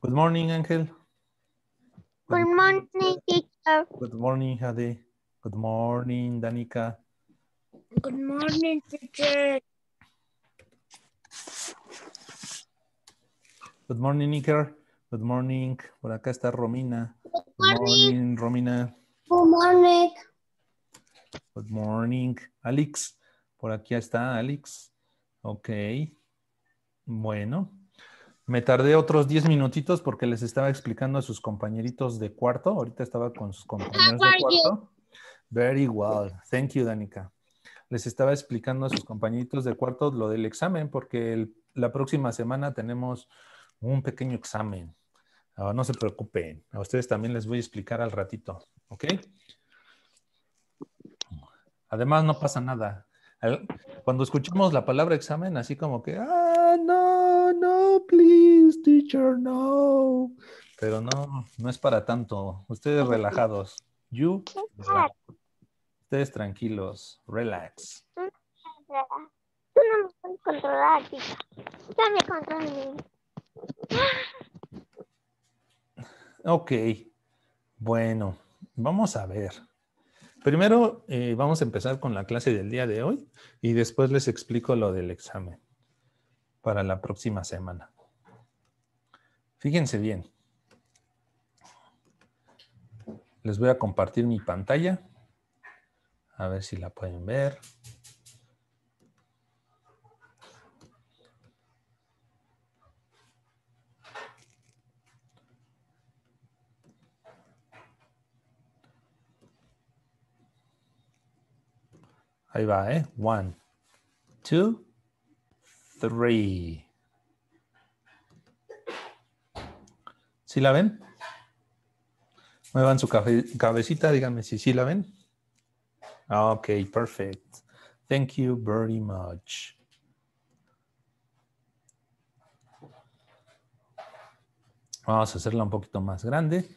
Good morning, Ángel. Good morning, teacher. Good morning, Jade. Good morning, Danica. Good morning, teacher. Good morning, Iker. Good morning. Por acá está Romina. Good morning, Good morning Romina. Good morning. Good morning, Alex. Por aquí está Alex. Ok. Bueno, me tardé otros 10 minutitos porque les estaba explicando a sus compañeritos de cuarto. Ahorita estaba con sus compañeros de cuarto. Very well. Thank you, Danica. Les estaba explicando a sus compañeritos de cuarto lo del examen porque la próxima semana tenemos un pequeño examen. Ah, no se preocupen. A ustedes también les voy a explicar al ratito. ¿Ok? Además, no pasa nada. Cuando escuchamos la palabra examen, así como que, ah, no, no, please, teacher, no. Pero no, no es para tanto. Ustedes relajados. You, ustedes tranquilos, relax. Ok, bueno, vamos a ver. Primero eh, vamos a empezar con la clase del día de hoy y después les explico lo del examen para la próxima semana. Fíjense bien. Les voy a compartir mi pantalla. A ver si la pueden ver. Ahí va, ¿eh? One, two, ¿Sí la ven? Muevan su cabecita, díganme si sí la ven. Ok, perfect. Thank you very much. Vamos a hacerla un poquito más grande.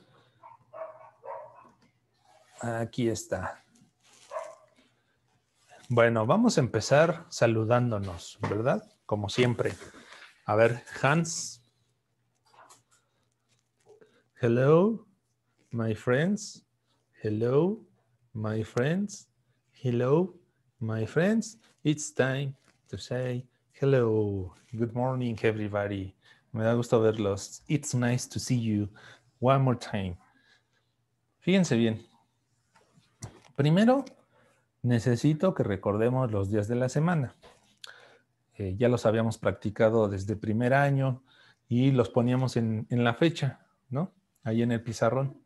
Aquí está. Bueno, vamos a empezar saludándonos, ¿verdad? como siempre. A ver, Hans. Hello, my friends. Hello, my friends. Hello, my friends. It's time to say hello. Good morning, everybody. Me da gusto verlos. It's nice to see you. One more time. Fíjense bien. Primero, necesito que recordemos los días de la semana. Eh, ya los habíamos practicado desde primer año y los poníamos en, la fecha, ¿no? Ahí en el pizarrón.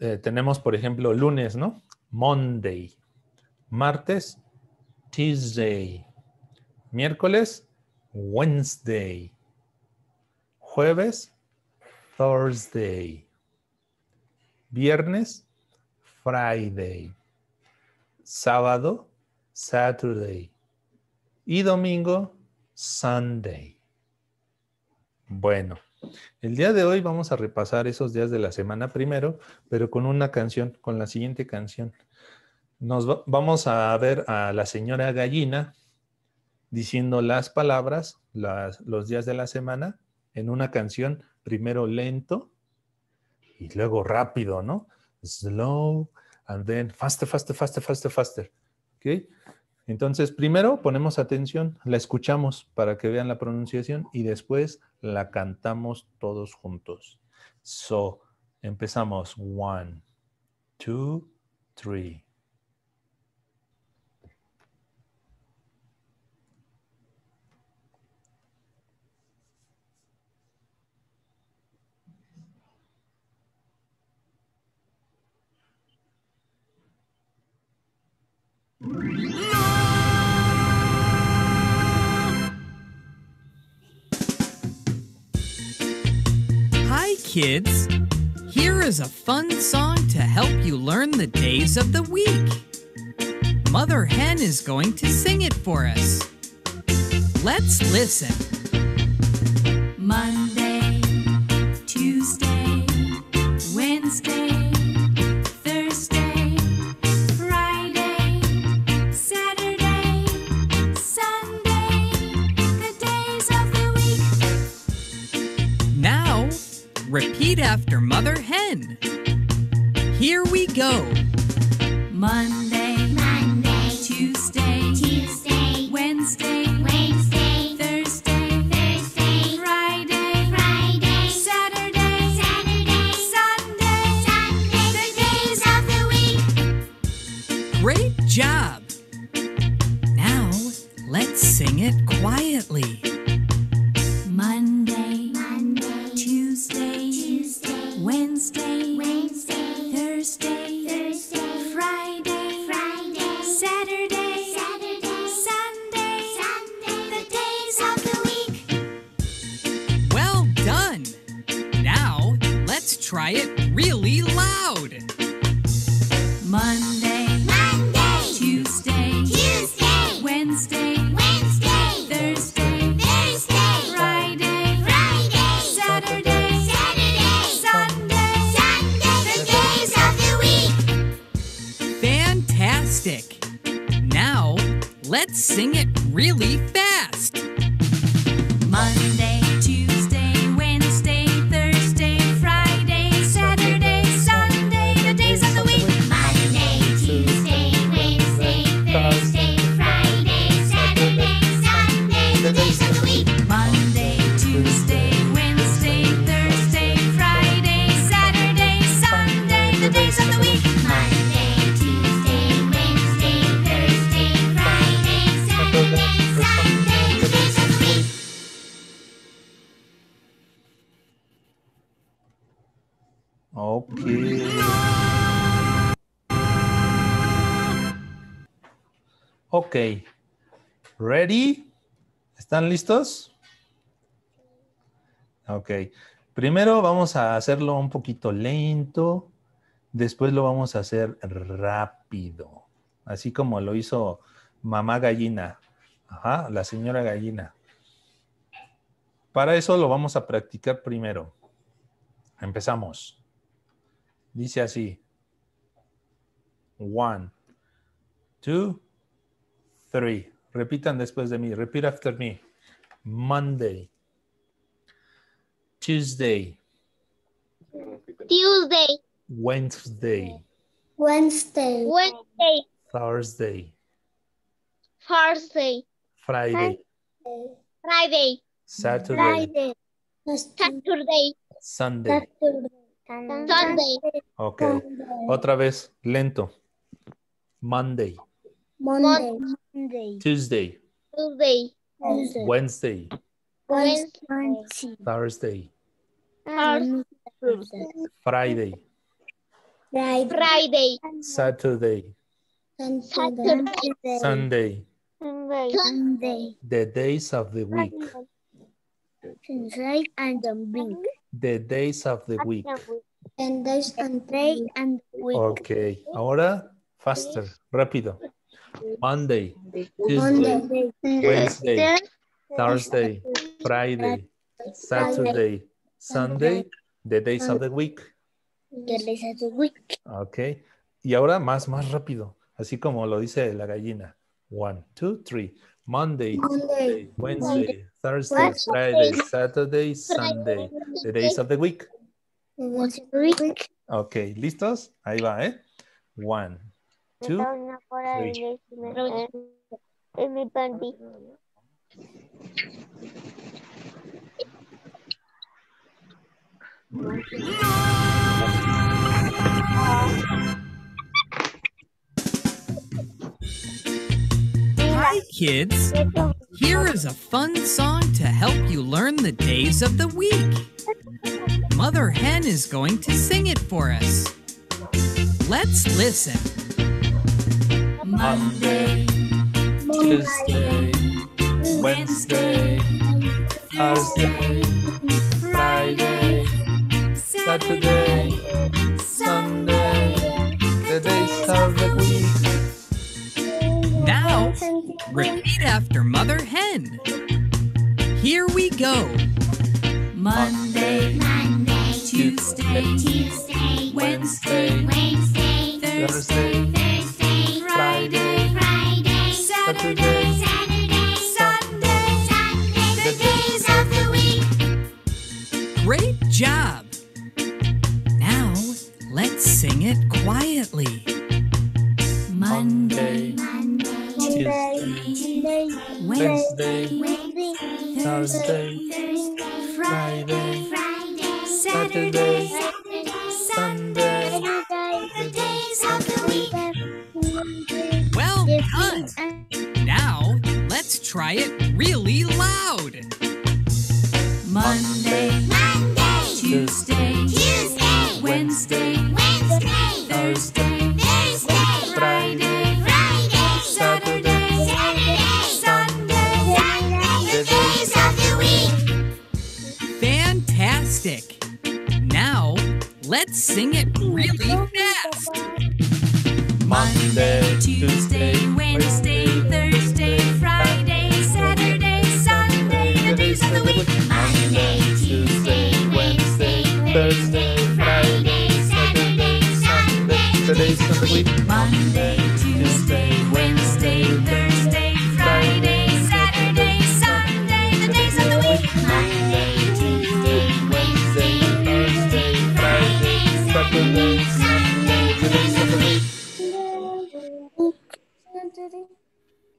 Eh, tenemos, por ejemplo, lunes, ¿no? Monday. Martes, Tuesday. Miércoles, Wednesday. Jueves, Thursday. Viernes, Friday. Sábado, Saturday y domingo Sunday. Bueno, el día de hoy vamos a repasar esos días de la semana primero, pero con una canción, con la siguiente canción. Nos vamos a ver a la señora gallina diciendo las palabras, los días de la semana, en una canción primero lento y luego rápido, ¿no? Slow and then faster, faster, faster, faster, faster. ¿Ok? Entonces, primero ponemos atención, la escuchamos para que vean la pronunciación y después la cantamos todos juntos. So, empezamos. One, two, three. kids. Here is a fun song to help you learn the days of the week. Mother Hen is going to sing it for us. Let's listen. Monday. Ok. Ready? ¿Están listos? Ok. Primero vamos a hacerlo un poquito lento. Después lo vamos a hacer rápido. Así como lo hizo mamá gallina. Ajá, la señora gallina. Para eso lo vamos a practicar primero. Empezamos. Dice así. One, two, three. Repitan después de mí. Repeat after me. Monday. Tuesday. Tuesday. Wednesday. Wednesday. Wednesday. Thursday. Thursday. Friday. Friday. Saturday. Saturday. Sunday. Sunday. Okay. Otra vez, lento. Monday. Monday. Monday. Tuesday. Tuesday. Wednesday. Wednesday. Thursday. Thursday. Friday. Friday. Friday. Saturday. Saturday. Sunday. Sunday. Sunday. The days of the week. and the The days of the week. And days and day and week. Okay. Ahora faster, rápido. Monday, Tuesday, Wednesday, Thursday, Friday, Saturday, Sunday, the days of the week. The days of the week. Ok. Y ahora más, más rápido, así como lo dice la gallina. One, two, three. Monday, Wednesday, Thursday, Friday, Saturday, Sunday. The days of the week. Ok, ¿listos? Ahí va, ¿eh? One, two, three. Hi, kids. Here is a fun song to help you learn the days of the week. Mother Hen is going to sing it for us. Let's listen. Monday, Tuesday, Wednesday, Thursday, Friday, Saturday, Sunday, the days of the week. Now, repeat after Mother Hen. Here we go. Monday, Monday Tuesday, Tuesday, Wednesday, Wednesday, Thursday. Thursday Well done! Now, let's try it really loud.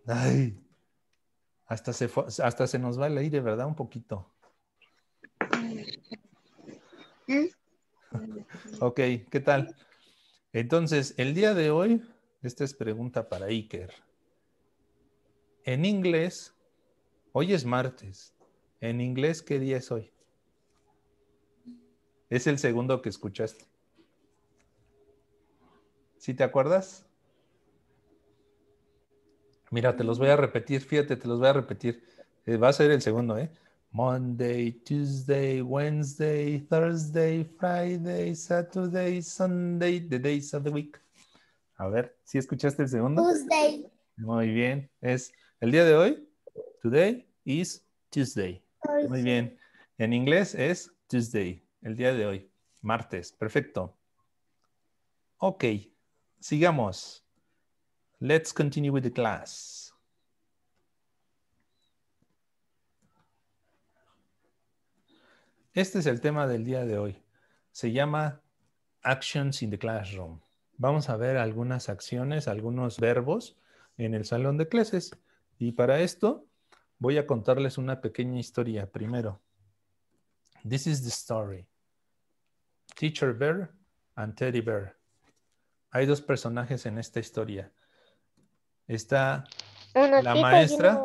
Ay, hasta se, hasta se nos va el aire, ¿verdad? Un poquito. ok, ¿qué tal? Entonces, el día de hoy, esta es pregunta para Iker. En inglés, hoy es martes. En inglés, ¿qué día es hoy? Es el segundo que escuchaste. ¿Sí te acuerdas? Mira, te los voy a repetir, fíjate, te los voy a repetir. Eh, va a ser el segundo, ¿eh? Monday, Tuesday, Wednesday, Thursday, Friday, Saturday, Sunday, the days of the week. A ver, ¿sí escuchaste el segundo? Tuesday. Muy bien. Es el día de hoy. Today is Tuesday. Muy bien. En inglés es Tuesday, el día de hoy. Martes. Perfecto. Ok. Sigamos. Let's continue with the class. Este es el tema del día de hoy. Se llama Actions in the Classroom. Vamos a ver algunas acciones, algunos verbos en el salón de clases. Y para esto voy a contarles una pequeña historia primero. This is the story. Teacher Bear and Teddy Bear. Hay dos personajes en esta historia. Está la pues, maestra.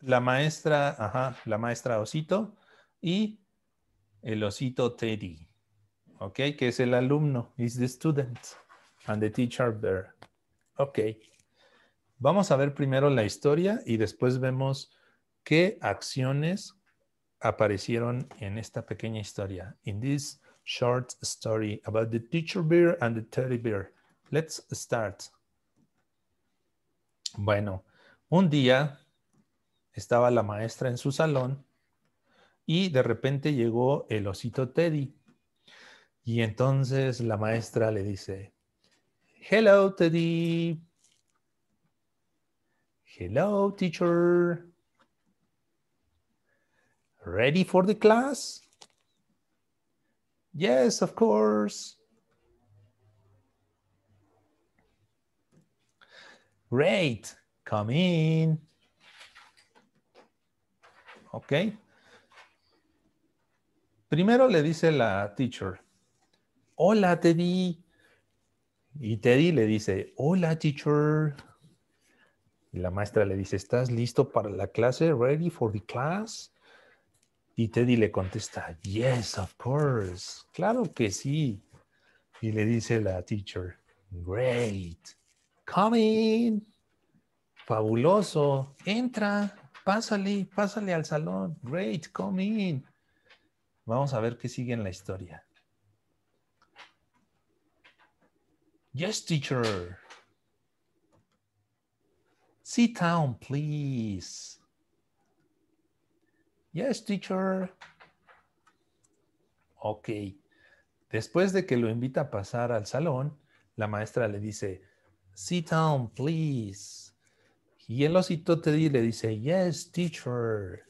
La maestra, ajá, la maestra Osito y el osito Teddy. ¿Ok? Que es el alumno, is the student and the teacher Bear. Ok. Vamos a ver primero la historia y después vemos qué acciones aparecieron en esta pequeña historia. In this short story about the teacher bear and the teddy bear. Let's start. Bueno, un día estaba la maestra en su salón y de repente llegó el osito Teddy. Y entonces la maestra le dice, Hello Teddy. Hello teacher. Ready for the class? Yes, of course. Great, come in. Ok. Primero le dice la teacher, hola Teddy. Y Teddy le dice, hola teacher. Y la maestra le dice, ¿estás listo para la clase? ¿Ready for the class? Y Teddy le contesta, yes, of course. Claro que sí. Y le dice la teacher, great. Come in, Fabuloso. Entra. Pásale, pásale al salón. Great, come in. Vamos a ver qué sigue en la historia. Yes, teacher. Sit down, please. Yes, teacher. Ok. Después de que lo invita a pasar al salón, la maestra le dice, sit down, please. Y el osito Teddy le dice, yes, teacher.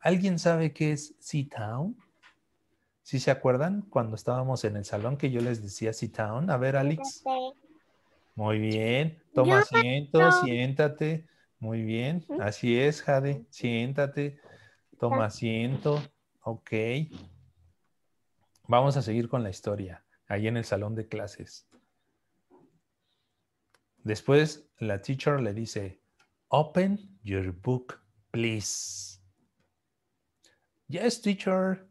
¿Alguien sabe qué es sit down? Si ¿Sí se acuerdan cuando estábamos en el salón que yo les decía sit down, a ver, Alex. Muy bien, toma asiento, siéntate. Muy bien, así es, Jade, siéntate, toma asiento. Ok. Vamos a seguir con la historia, ahí en el salón de clases. Después la teacher le dice, open your book, please. Yes, teacher.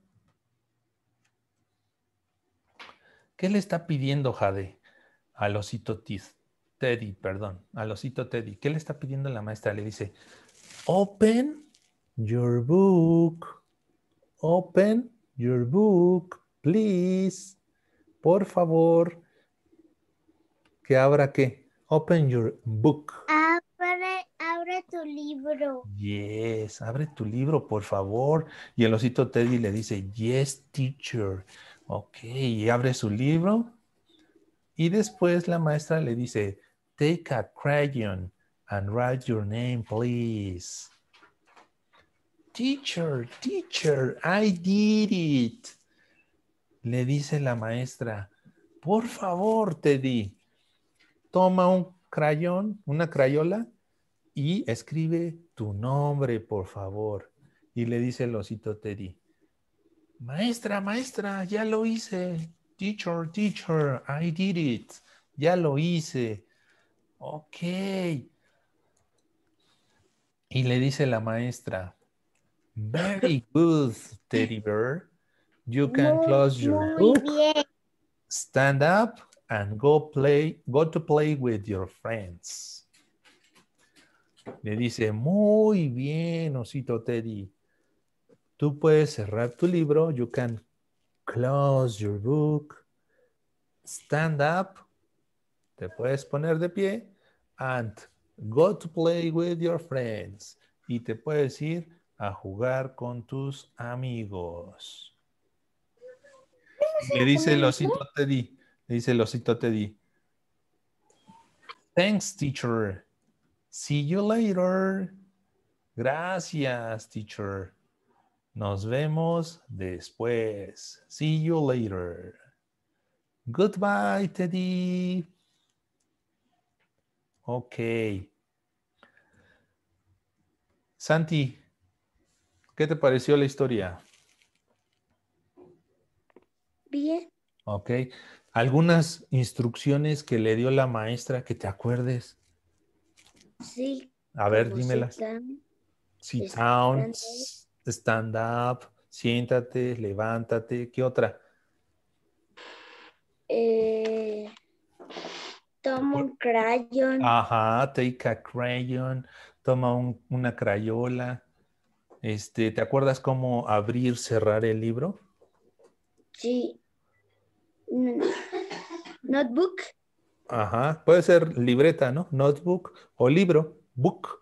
¿Qué le está pidiendo Jade al osito Teddy? Perdón, al osito Teddy. ¿Qué le está pidiendo la maestra? Le dice, open your book. Open your book, please. Por favor. ¿Que abra qué? Open your book. Abre, tu libro. Yes, abre tu libro, por favor. Y el osito Teddy le dice, yes, teacher. Ok, abre su libro. Y después la maestra le dice, take a crayon and write your name, please. Teacher, teacher, I did it. Le dice la maestra, por favor, Teddy, toma un crayón, una crayola y escribe tu nombre, por favor. Y le dice el osito Teddy, maestra, maestra, ya lo hice. Teacher, teacher, I did it. Ya lo hice. Ok. Y le dice la maestra, very good, Teddy Bear. You can close your book. Stand up and go play, go to play with your friends. Le dice, muy bien, osito Teddy. Tú puedes cerrar tu libro. You can close your book. Stand up. Te puedes poner de pie. And go to play with your friends. Y te puedes ir a jugar con tus amigos. Le dice el osito Teddy, dice el osito Teddy. Thanks, teacher. See you later. Gracias, teacher. Nos vemos después. See you later. Goodbye, Teddy. Ok. Santi, ¿qué te pareció la historia? Bien. Ok algunas instrucciones que le dio la maestra que te acuerdes. Sí. A ver, dímela. Sit down, este, stand up, siéntate, levántate. ¿Qué otra? Eh, toma un crayon. Ajá, take a crayon, toma una crayola. Este, ¿te acuerdas cómo abrir, cerrar el libro? Sí. Mm. Notebook. Ajá, puede ser libreta, ¿no? Notebook o libro, book.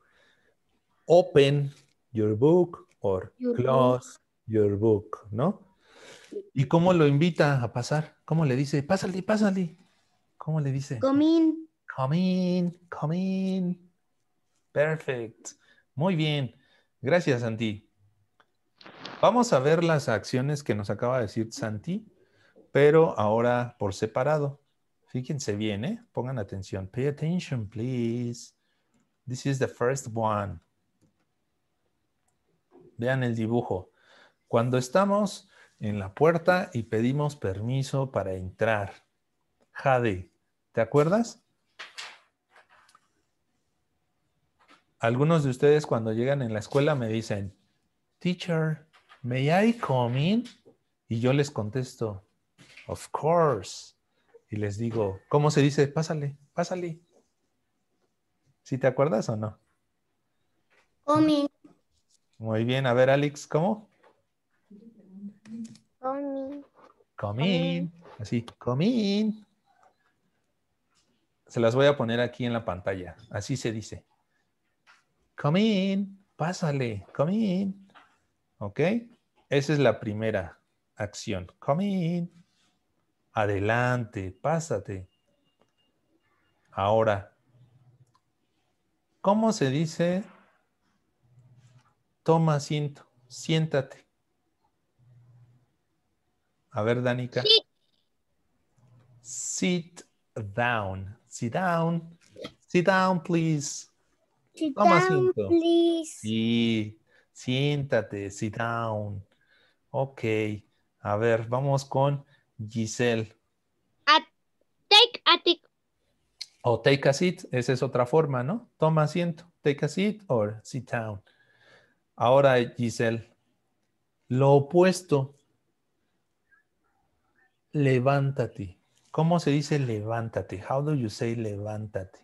Open your book or close your book, ¿no? ¿Y cómo lo invita a pasar? ¿Cómo le dice? Pásale, pásale. ¿Cómo le dice? Come in. Come in, come in. Perfect. Muy bien. Gracias, Santi. Vamos a ver las acciones que nos acaba de decir Santi pero ahora por separado. Fíjense bien, ¿eh? pongan atención. Pay attention, please. This is the first one. Vean el dibujo. Cuando estamos en la puerta y pedimos permiso para entrar. Jade, ¿te acuerdas? Algunos de ustedes cuando llegan en la escuela me dicen, teacher, may I come in? Y yo les contesto, Of course. Y les digo, ¿cómo se dice? Pásale, pásale. ¿Sí te acuerdas o no? Coming. Muy bien, a ver, Alex, ¿cómo? Coming. Coming. Así, coming. Se las voy a poner aquí en la pantalla. Así se dice. Come in, pásale, come in. ¿Ok? Esa es la primera acción. Come in. Adelante, pásate. Ahora, ¿cómo se dice? Toma asiento, siéntate. A ver, Danica. Sit down. Sit down. Sit down, please. Toma asiento. please. Sí. Siéntate, sit down. Ok. A ver, vamos con Giselle. take a seat. O take a seat, esa es otra forma, ¿no? Toma asiento, take a seat or sit down. Ahora, Giselle, lo opuesto, levántate. ¿Cómo se dice levántate? How do you say levántate?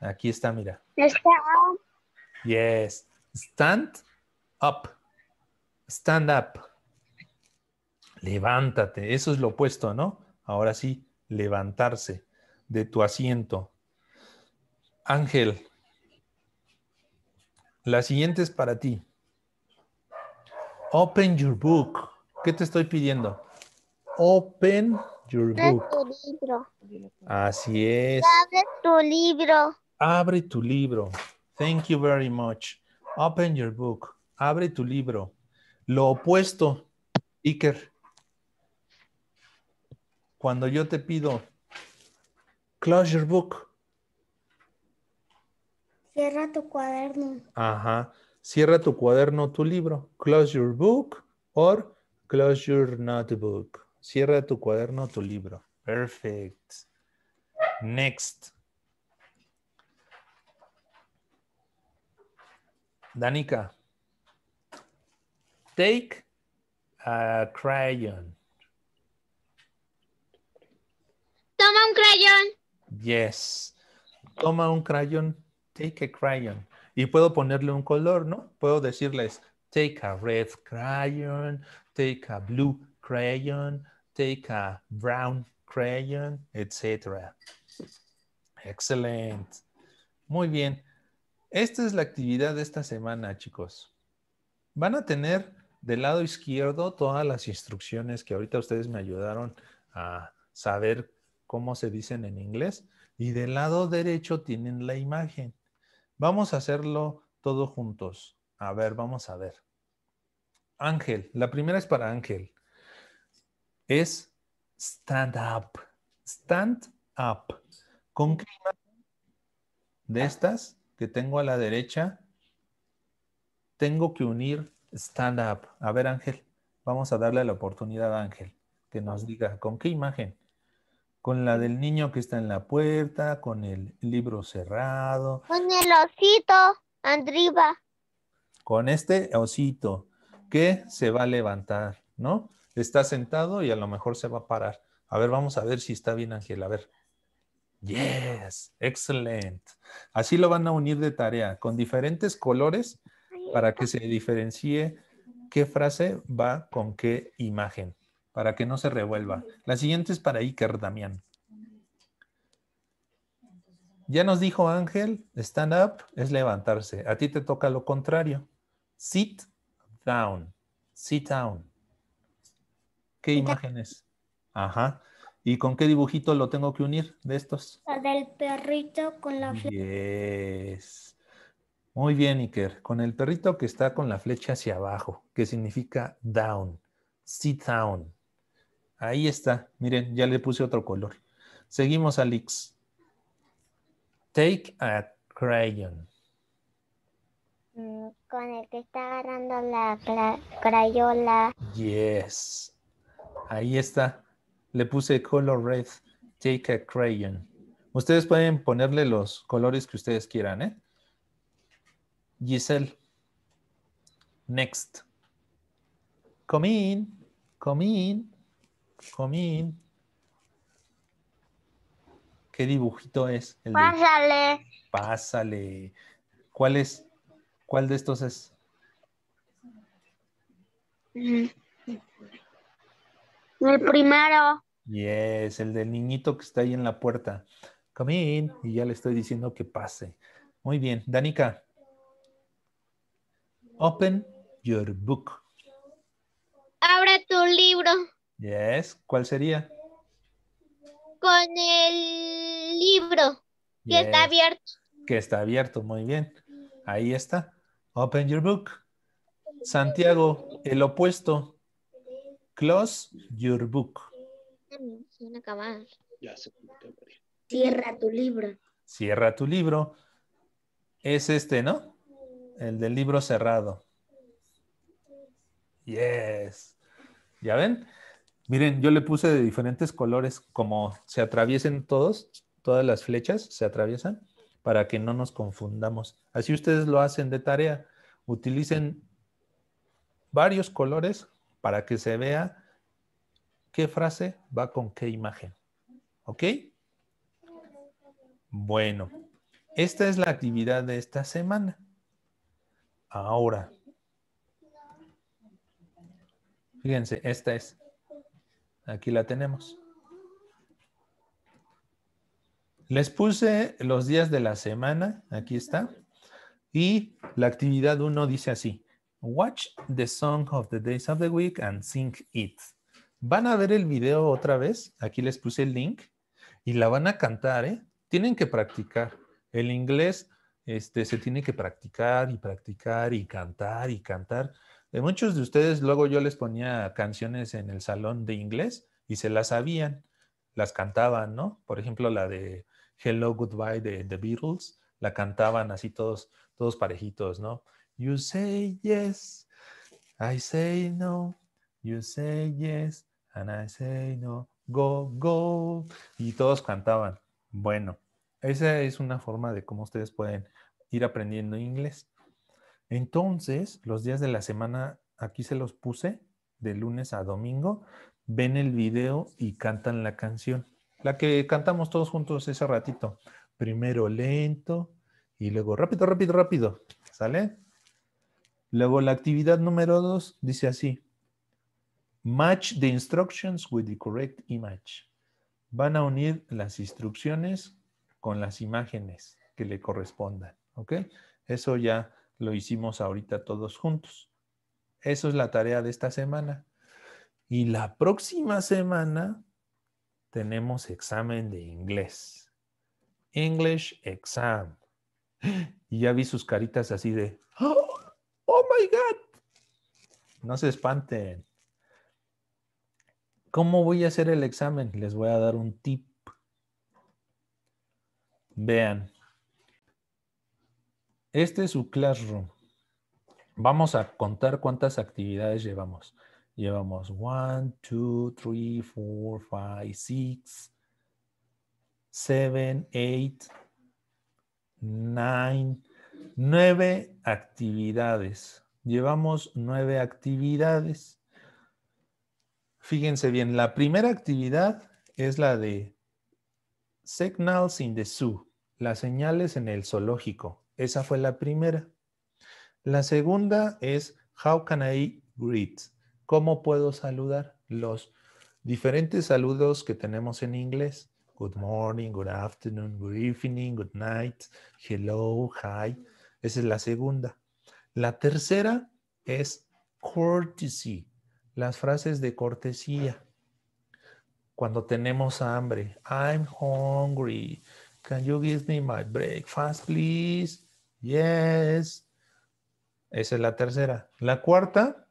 Aquí está, mira. Yes. Stand up. Stand up levántate. Eso es lo opuesto, ¿no? Ahora sí, levantarse de tu asiento. Ángel, la siguiente es para ti. Open your book. ¿Qué te estoy pidiendo? Open your book. Tu libro. Así es. Abre tu libro. Abre tu libro. Thank you very much. Open your book. Abre tu libro. Lo opuesto, Iker. Cuando yo te pido, close your book. Cierra tu cuaderno. Ajá. Cierra tu cuaderno, tu libro. Close your book or close your notebook. Cierra tu cuaderno, tu libro. Perfect. Next. Danica. Take a crayon. crayón. Yes. Toma un crayón. Take a crayon. Y puedo ponerle un color, ¿no? Puedo decirles, take a red crayon, take a blue crayon, take a brown crayon, etc. Excelente. Muy bien. Esta es la actividad de esta semana, chicos. Van a tener del lado izquierdo todas las instrucciones que ahorita ustedes me ayudaron a saber como se dicen en inglés, y del lado derecho tienen la imagen. Vamos a hacerlo todos juntos. A ver, vamos a ver. Ángel, la primera es para Ángel. Es stand up. Stand up. ¿Con qué imagen de estas que tengo a la derecha? Tengo que unir stand up. A ver, Ángel, vamos a darle la oportunidad a Ángel que nos diga con qué imagen con la del niño que está en la puerta, con el libro cerrado. Con el osito Andriba. Con este osito que se va a levantar, ¿no? Está sentado y a lo mejor se va a parar. A ver, vamos a ver si está bien, Ángel. A ver. Yes, excelente. Así lo van a unir de tarea, con diferentes colores para que se diferencie qué frase va con qué imagen para que no se revuelva. La siguiente es para Iker Damián. Ya nos dijo Ángel, stand up es levantarse. A ti te toca lo contrario. Sit down. Sit down. ¿Qué imágenes? Ajá. ¿Y con qué dibujito lo tengo que unir de estos? del perrito con la flecha. Muy bien, Iker. Con el perrito que está con la flecha hacia abajo, que significa down. Sit down. Ahí está. Miren, ya le puse otro color. Seguimos, Alex. Take a crayon. Mm, con el que está agarrando la crayola. Yes. Ahí está. Le puse color red. Take a crayon. Ustedes pueden ponerle los colores que ustedes quieran, ¿eh? Giselle. Next. Come in. Come in comín ¿Qué dibujito es? Pásale. Pásale. ¿Cuál es? ¿Cuál de estos es? Mm. El primero. Yes, el del niñito que está ahí en la puerta. Come Y ya le estoy diciendo que pase. Muy bien. Danica. Open your book. Abre tu libro. Yes. ¿Cuál sería? Con el libro que está abierto. Que está abierto, muy bien. Ahí está. Open your book. Santiago, el opuesto. Close your book. Ah, ya se Cierra tu libro. Cierra tu libro. Es este, ¿no? El del libro cerrado. Yes. ¿Ya ven? Miren, yo le puse de diferentes colores, como se atraviesen todos, todas las flechas se atraviesan para que no nos confundamos. Así ustedes lo hacen de tarea. Utilicen varios colores para que se vea qué frase va con qué imagen. ¿Ok? Bueno, esta es la actividad de esta semana. Ahora, fíjense, esta es Aquí la tenemos. Les puse los días de la semana, aquí está. Y la actividad 1 dice así, watch the song of the days of the week and sing it. Van a ver el video otra vez, aquí les puse el link y la van a cantar, ¿eh? Tienen que practicar. El inglés este, se tiene que practicar y practicar y cantar y cantar muchos de ustedes, luego yo les ponía canciones en el salón de inglés y se las sabían, las cantaban, ¿no? Por ejemplo, la de Hello Goodbye de The Beatles, la cantaban así todos, todos parejitos, ¿no? You say yes, I say no, you say yes, and I say no, go, go. Y todos cantaban. Bueno, esa es una forma de cómo ustedes pueden ir aprendiendo inglés. Entonces, los días de la semana, aquí se los puse, de lunes a domingo, ven el video y cantan la canción. La que cantamos todos juntos ese ratito. Primero lento y luego rápido, rápido, rápido. ¿Sale? Luego la actividad número dos dice así. Match the instructions with the correct image. Van a unir las instrucciones con las imágenes que le correspondan. ¿Ok? Eso ya lo hicimos ahorita todos juntos. Eso es la tarea de esta semana. Y la próxima semana tenemos examen de inglés. English exam. Y ya vi sus caritas así de, oh, oh my God. No se espanten. ¿Cómo voy a hacer el examen? Les voy a dar un tip. Vean, este es su classroom. Vamos a contar cuántas actividades llevamos. Llevamos 1, 2, 3, 4, 5, 6, 7, 8, 9, 9 actividades. Llevamos 9 actividades. Fíjense bien, la primera actividad es la de Signals in the Zoo, las señales en el zoológico. Esa fue la primera. La segunda es How can I greet? ¿Cómo puedo saludar? Los diferentes saludos que tenemos en inglés. Good morning, good afternoon, good evening, good night, hello, hi. Esa es la segunda. La tercera es courtesy, las frases de cortesía. Cuando tenemos hambre, I'm hungry. Can you give me my breakfast, please? Yes. Esa es la tercera. La cuarta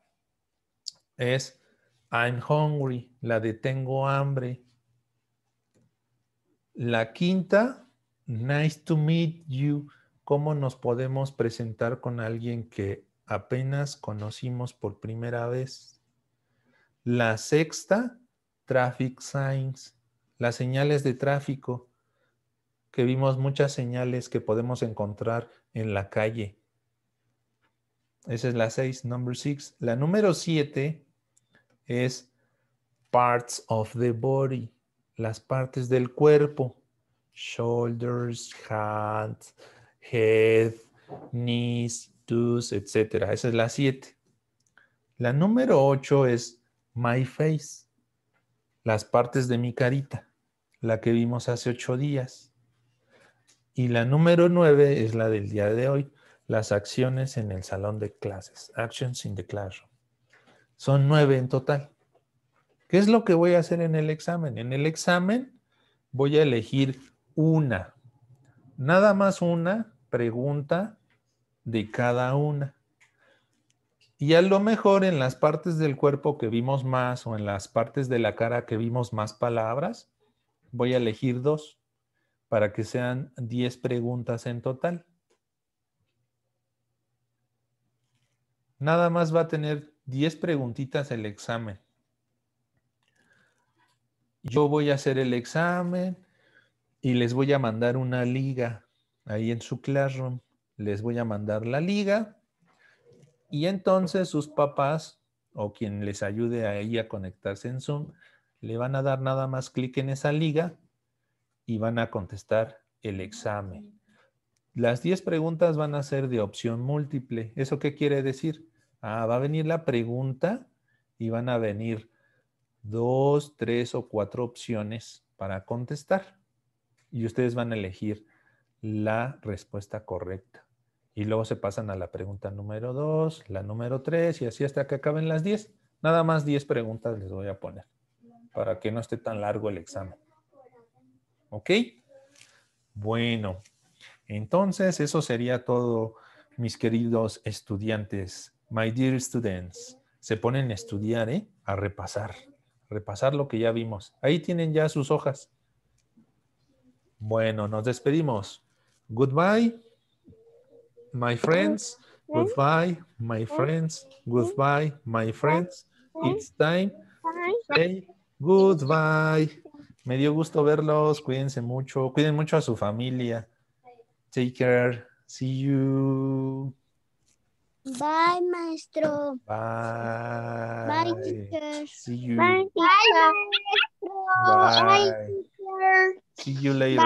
es I'm hungry, la de tengo hambre. La quinta, nice to meet you. ¿Cómo nos podemos presentar con alguien que apenas conocimos por primera vez? La sexta, traffic signs, las señales de tráfico, que vimos muchas señales que podemos encontrar en la calle. Esa es la 6, number 6. La número 7 es parts of the body, las partes del cuerpo. Shoulders, hands, head, knees, toes, etc. Esa es la 7. La número 8 es my face, las partes de mi carita, la que vimos hace 8 días. Y la número nueve es la del día de hoy, las acciones en el salón de clases, actions in the classroom. Son nueve en total. ¿Qué es lo que voy a hacer en el examen? En el examen voy a elegir una, nada más una pregunta de cada una. Y a lo mejor en las partes del cuerpo que vimos más o en las partes de la cara que vimos más palabras, voy a elegir dos para que sean 10 preguntas en total. Nada más va a tener 10 preguntitas el examen. Yo voy a hacer el examen y les voy a mandar una liga ahí en su classroom. Les voy a mandar la liga y entonces sus papás o quien les ayude a ella a conectarse en Zoom le van a dar nada más clic en esa liga y van a contestar el examen. Las 10 preguntas van a ser de opción múltiple. ¿Eso qué quiere decir? Ah, va a venir la pregunta y van a venir dos, tres o cuatro opciones para contestar. Y ustedes van a elegir la respuesta correcta. Y luego se pasan a la pregunta número 2, la número 3 y así hasta que acaben las 10. Nada más 10 preguntas les voy a poner para que no esté tan largo el examen. ¿Ok? Bueno, entonces eso sería todo, mis queridos estudiantes. My dear students, se ponen a estudiar, ¿eh? A repasar, repasar lo que ya vimos. Ahí tienen ya sus hojas. Bueno, nos despedimos. Goodbye, my friends. Goodbye, my friends. Goodbye, my friends. It's time. goodbye. Me dio gusto verlos. Cuídense mucho. Cuiden mucho a su familia. Take care. See you. Bye, maestro. Bye. Bye, teacher. See you. Bye, maestro. Bye. See you later.